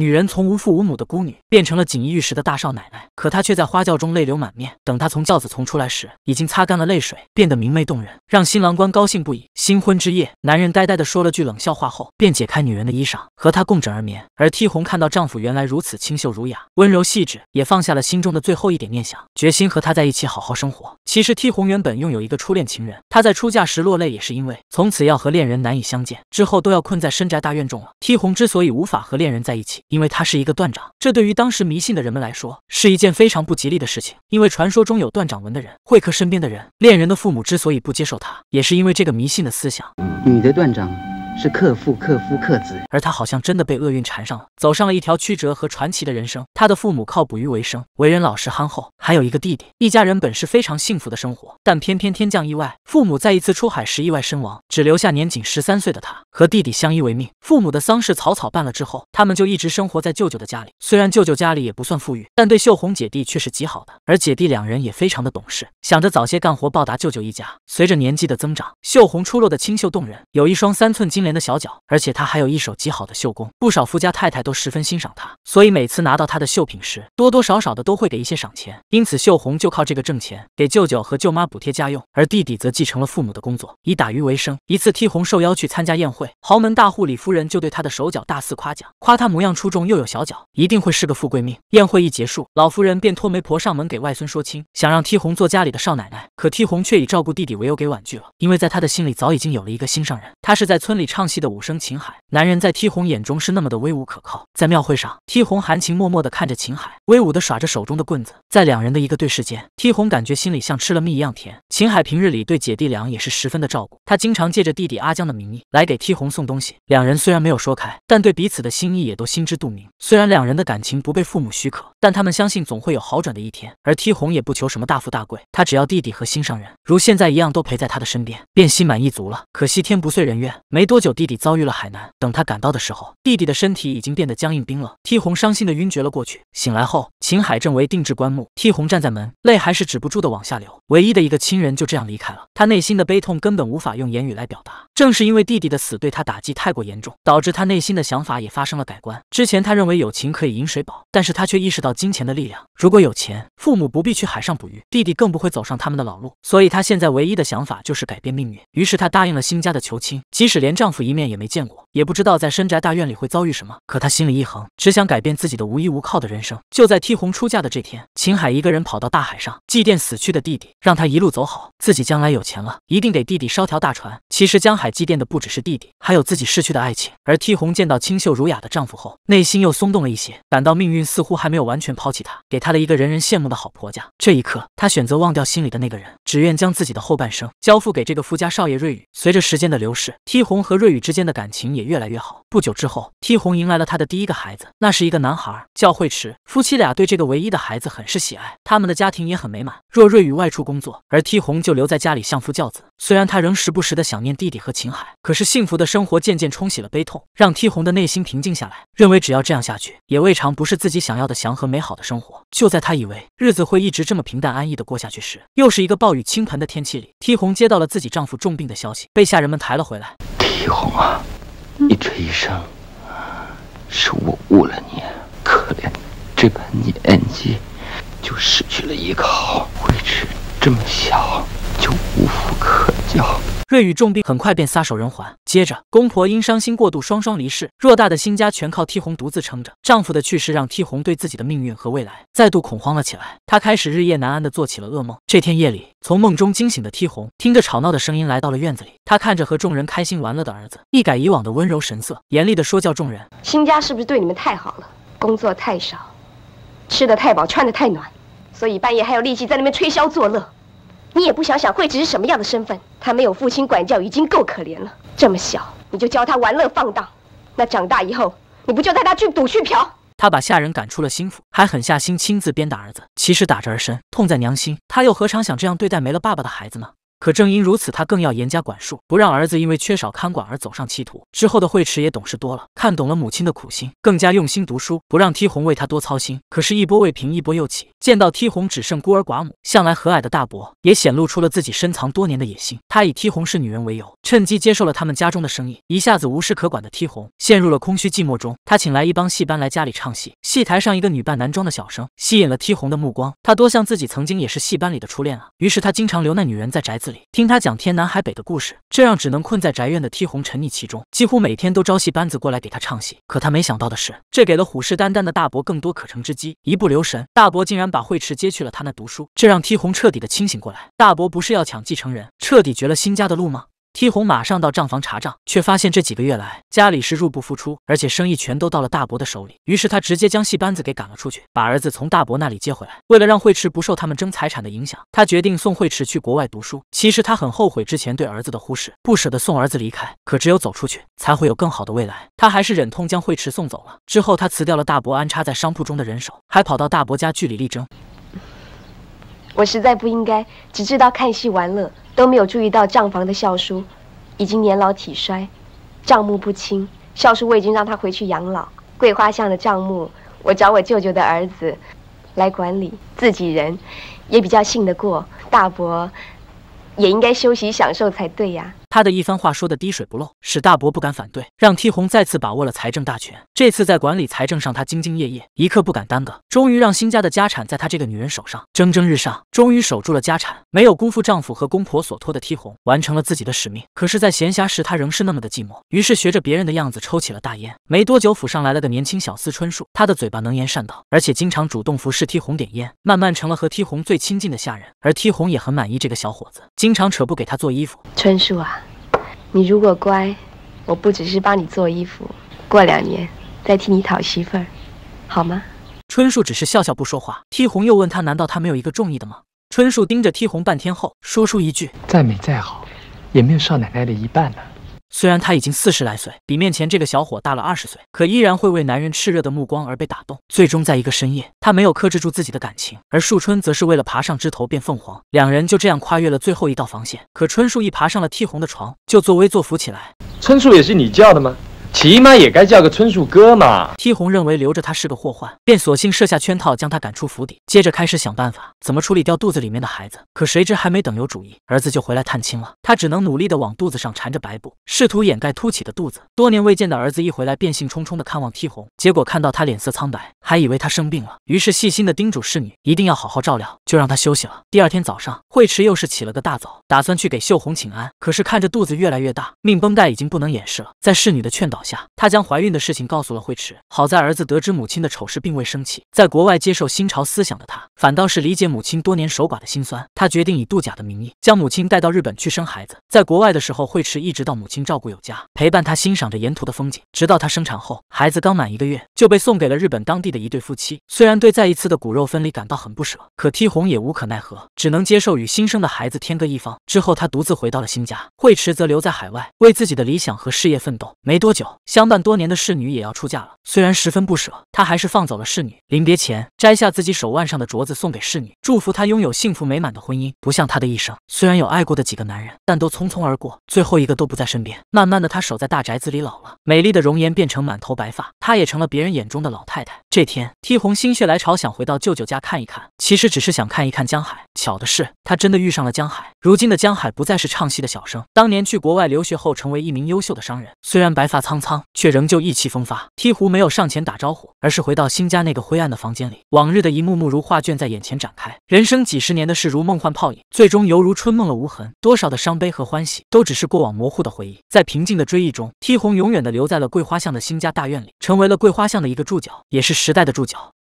女人从无父无母的孤女变成了锦衣玉食的大少奶奶，可她却在花轿中泪流满面。等她从轿子从出来时，已经擦干了泪水，变得明媚动人，让新郎官高兴不已。新婚之夜，男人呆呆地说了句冷笑话后，便解开女人的衣裳，和她共枕而眠。而梯红看到丈夫原来如此清秀儒雅、温柔细致，也放下了心中的最后一点念想，决心和他在一起好好生活。其实梯红原本拥有一个初恋情人，她在出嫁时落泪也是因为从此要和恋人难以相见，之后都要困在深宅大院中了。梯红之所以无法和恋人在一起，因为他是一个断掌，这对于当时迷信的人们来说是一件非常不吉利的事情。因为传说中有断掌纹的人会克身边的人，恋人的父母之所以不接受他，也是因为这个迷信的思想。你的断掌。是克父克夫克子，而他好像真的被厄运缠上了，走上了一条曲折和传奇的人生。他的父母靠捕鱼为生，为人老实憨厚，还有一个弟弟。一家人本是非常幸福的生活，但偏偏天降意外，父母在一次出海时意外身亡，只留下年仅十三岁的他和弟弟相依为命。父母的丧事草草办了之后，他们就一直生活在舅舅的家里。虽然舅舅家里也不算富裕，但对秀红姐弟却是极好的。而姐弟两人也非常的懂事，想着早些干活报答舅舅一家。随着年纪的增长，秀红出落的清秀动人，有一双三寸金莲。的小脚，而且他还有一手极好的绣工，不少富家太太都十分欣赏他，所以每次拿到他的绣品时，多多少少的都会给一些赏钱。因此，秀红就靠这个挣钱，给舅舅和舅妈补贴家用，而弟弟则继承了父母的工作，以打鱼为生。一次，替红受邀去参加宴会，豪门大户李夫人就对他的手脚大肆夸奖，夸他模样出众又有小脚，一定会是个富贵命。宴会一结束，老夫人便托媒婆上门给外孙说亲，想让替红做家里的少奶奶，可替红却以照顾弟弟为由给婉拒了，因为在他的心里早已经有了一个心上人。他是在村里唱。唱戏的武生秦海，男人在踢红眼中是那么的威武可靠。在庙会上，踢红含情脉脉地看着秦海，威武地耍着手中的棍子。在两人的一个对视间，踢红感觉心里像吃了蜜一样甜。秦海平日里对姐弟俩也是十分的照顾，他经常借着弟弟阿江的名义来给踢红送东西。两人虽然没有说开，但对彼此的心意也都心知肚明。虽然两人的感情不被父母许可，但他们相信总会有好转的一天。而踢红也不求什么大富大贵，他只要弟弟和心上人如现在一样都陪在他的身边，便心满意足了。可惜天不遂人愿，没多久。弟弟遭遇了海难。等他赶到的时候，弟弟的身体已经变得僵硬冰冷，替红伤心的晕厥了过去。醒来后，秦海正为定制棺木，替红站在门，泪还是止不住的往下流。唯一的一个亲人就这样离开了。他内心的悲痛根本无法用言语来表达。正是因为弟弟的死对他打击太过严重，导致他内心的想法也发生了改观。之前他认为友情可以饮水饱，但是他却意识到金钱的力量。如果有钱，父母不必去海上捕鱼，弟弟更不会走上他们的老路。所以，他现在唯一的想法就是改变命运。于是，他答应了新家的求亲，即使连丈夫一面也没见过，也不知道在深宅大院里会遭遇什么。可他心里一横，只想改变自己的无依无靠的人生。就在梯红出嫁的这天，秦海一个人跑到大海上祭奠死去的弟弟，让他一路走好。自己将来有。钱了，一定给弟弟烧条大船。其实江海祭奠的不只是弟弟，还有自己逝去的爱情。而梯红见到清秀儒雅的丈夫后，内心又松动了一些，感到命运似乎还没有完全抛弃她，给她的一个人人羡慕的好婆家。这一刻，她选择忘掉心里的那个人，只愿将自己的后半生交付给这个富家少爷瑞宇。随着时间的流逝，梯红和瑞宇之间的感情也越来越好。不久之后，梯红迎来了她的第一个孩子，那是一个男孩，叫惠池。夫妻俩对这个唯一的孩子很是喜爱，他们的家庭也很美满。若瑞宇外出工作，而梯红就留在家里相。夫教子，虽然他仍时不时地想念弟弟和秦海，可是幸福的生活渐渐冲洗了悲痛，让梯红的内心平静下来，认为只要这样下去，也未尝不是自己想要的祥和美好的生活。就在他以为日子会一直这么平淡安逸地过下去时，又是一个暴雨倾盆的天气里，梯红接到了自己丈夫重病的消息，被下人们抬了回来。梯红啊，你这一生是我误了你，可怜这把年纪就失去了依靠，委屈这么小。就无父可教。瑞宇重病，很快便撒手人寰。接着，公婆因伤心过度，双双离世。偌大的新家全靠梯红独自撑着。丈夫的去世让梯红对自己的命运和未来再度恐慌了起来。她开始日夜难安的做起了噩梦。这天夜里，从梦中惊醒的梯红，听着吵闹的声音，来到了院子里。她看着和众人开心玩乐的儿子，一改以往的温柔神色，严厉的说教众人：“新家是不是对你们太好了？工作太少，吃的太饱，穿的太暖，所以半夜还有力气在那边吹箫作乐？”你也不想想慧子是什么样的身份，她没有父亲管教已经够可怜了，这么小你就教她玩乐放荡，那长大以后你不就带她去赌去嫖？他把下人赶出了新府，还狠下心亲自鞭打儿子，其实打着儿身痛在娘心，他又何尝想这样对待没了爸爸的孩子呢？可正因如此，他更要严加管束，不让儿子因为缺少看管而走上歧途。之后的惠池也懂事多了，看懂了母亲的苦心，更加用心读书，不让梯红为他多操心。可是，一波未平，一波又起。见到梯红只剩孤儿寡母，向来和蔼的大伯也显露出了自己深藏多年的野心。他以梯红是女人为由，趁机接受了他们家中的生意，一下子无事可管的梯红陷入了空虚寂寞中。他请来一帮戏班来家里唱戏，戏台上一个女扮男装的小生吸引了梯红的目光。他多像自己曾经也是戏班里的初恋啊！于是他经常留那女人在宅子。听他讲天南海北的故事，这让只能困在宅院的梯红沉溺其中，几乎每天都招戏班子过来给他唱戏。可他没想到的是，这给了虎视眈眈的大伯更多可乘之机。一不留神，大伯竟然把慧池接去了他那读书，这让梯红彻底的清醒过来。大伯不是要抢继承人，彻底绝了新家的路吗？梯红马上到账房查账，却发现这几个月来家里是入不敷出，而且生意全都到了大伯的手里。于是他直接将戏班子给赶了出去，把儿子从大伯那里接回来。为了让惠池不受他们争财产的影响，他决定送惠池去国外读书。其实他很后悔之前对儿子的忽视，不舍得送儿子离开，可只有走出去才会有更好的未来。他还是忍痛将惠池送走了。之后他辞掉了大伯安插在商铺中的人手，还跑到大伯家据理力争。我实在不应该只知道看戏玩乐，都没有注意到账房的孝叔，已经年老体衰，账目不清。孝叔我已经让他回去养老。桂花巷的账目，我找我舅舅的儿子，来管理，自己人，也比较信得过。大伯，也应该休息享受才对呀。他的一番话说得滴水不漏，使大伯不敢反对，让梯红再次把握了财政大权。这次在管理财政上，他兢兢业业，一刻不敢耽搁，终于让新家的家产在他这个女人手上蒸蒸日上，终于守住了家产，没有辜负丈夫和公婆所托的梯红，完成了自己的使命。可是，在闲暇时，她仍是那么的寂寞，于是学着别人的样子抽起了大烟。没多久，府上来了个年轻小厮春树，他的嘴巴能言善道，而且经常主动服侍梯红点烟，慢慢成了和梯红最亲近的下人，而梯红也很满意这个小伙子，经常扯布给他做衣服。春树啊。你如果乖，我不只是帮你做衣服，过两年再替你讨媳妇儿，好吗？春树只是笑笑不说话。梯红又问他，难道他没有一个中意的吗？春树盯着梯红半天后，说出一句：再美再好，也没有少奶奶的一半呢。虽然他已经四十来岁，比面前这个小伙大了二十岁，可依然会为男人炽热的目光而被打动。最终，在一个深夜，他没有克制住自己的感情，而树春则是为了爬上枝头变凤凰，两人就这样跨越了最后一道防线。可春树一爬上了替红的床，就作威作福起来。春树也是你叫的吗？起码也该叫个春树哥嘛！梯红认为留着他是个祸患，便索性设下圈套将他赶出府邸，接着开始想办法怎么处理掉肚子里面的孩子。可谁知还没等有主意，儿子就回来探亲了。他只能努力的往肚子上缠着白布，试图掩盖凸起的肚子。多年未见的儿子一回来，便兴冲冲的看望梯红，结果看到他脸色苍白，还以为他生病了，于是细心的叮嘱侍女一定要好好照料，就让他休息了。第二天早上，惠池又是起了个大早，打算去给秀红请安。可是看着肚子越来越大，命绷带已经不能掩饰了，在侍女的劝导。下，她将怀孕的事情告诉了惠池。好在儿子得知母亲的丑事并未生气，在国外接受新潮思想的他，反倒是理解母亲多年守寡的心酸。他决定以度假的名义将母亲带到日本去生孩子。在国外的时候，惠池一直到母亲照顾有加，陪伴她欣赏着沿途的风景。直到她生产后，孩子刚满一个月就被送给了日本当地的一对夫妻。虽然对再一次的骨肉分离感到很不舍，可梯红也无可奈何，只能接受与新生的孩子天各一方。之后，他独自回到了新家，惠池则留在海外为自己的理想和事业奋斗。没多久。相伴多年的侍女也要出嫁了，虽然十分不舍，他还是放走了侍女。临别前，摘下自己手腕上的镯子送给侍女，祝福她拥有幸福美满的婚姻。不像她的一生，虽然有爱过的几个男人，但都匆匆而过，最后一个都不在身边。慢慢的，她守在大宅子里老了，美丽的容颜变成满头白发，她也成了别人眼中的老太太。这天，替红心血来潮想回到舅舅家看一看，其实只是想看一看江海。巧的是，他真的遇上了江海。如今的江海不再是唱戏的小生，当年去国外留学后，成为一名优秀的商人。虽然白发苍。苍却仍旧意气风发，鹈鹕没有上前打招呼，而是回到新家那个灰暗的房间里。往日的一幕幕如画卷在眼前展开，人生几十年的事如梦幻泡影，最终犹如春梦了无痕。多少的伤悲和欢喜，都只是过往模糊的回忆。在平静的追忆中，鹈红永远的留在了桂花巷的新家大院里，成为了桂花巷的一个注脚，也是时代的注脚。